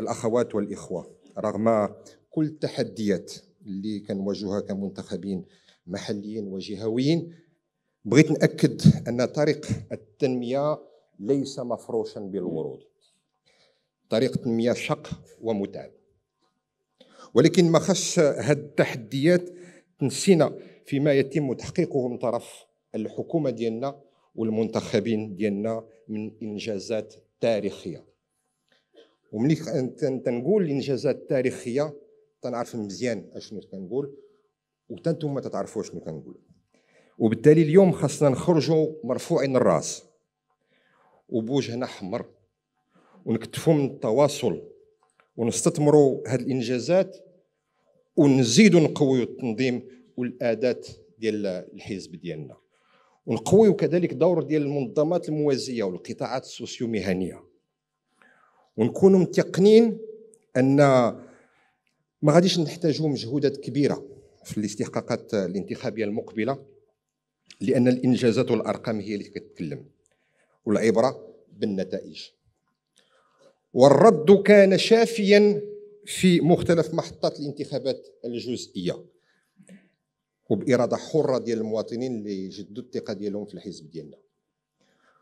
الأخوات والإخوة رغم كل التحديات اللي كنواجهها كمنتخبين محليين وجهويين بغيت نأكد أن طريق التنمية ليس مفروشا بالورود طريق التنمية شق ومتعب ولكن ما خص هاد التحديات تنسينا فيما يتم تحقيقه من طرف الحكومة ديالنا والمنتخبين ديالنا من إنجازات تاريخية وملي تنقول الانجازات التاريخيه تنعرف مزيان اشنو كنقول وتا نتوما تتعرفوا شنو كنقول وبالتالي اليوم خاصنا نخرجوا مرفوعين الراس وبوجهنا حمر ونكتفوا من التواصل ونستثمروا هذه الانجازات ونزيدوا نقويوا التنظيم والاداه ديال الحزب ديالنا ونقويوا كذلك دور ديال المنظمات الموازيه والقطاعات السوسيو مهنيه ونكونوا متيقنين ان ما غاديش نحتاجوا مجهودات كبيره في الاستحقاقات الانتخابيه المقبله لان الانجازات والارقام هي اللي كتكلم والعبره بالنتائج والرد كان شافيا في مختلف محطات الانتخابات الجزئيه وباراده حره ديال المواطنين اللي جدوا الثقه ديالهم في الحزب ديالنا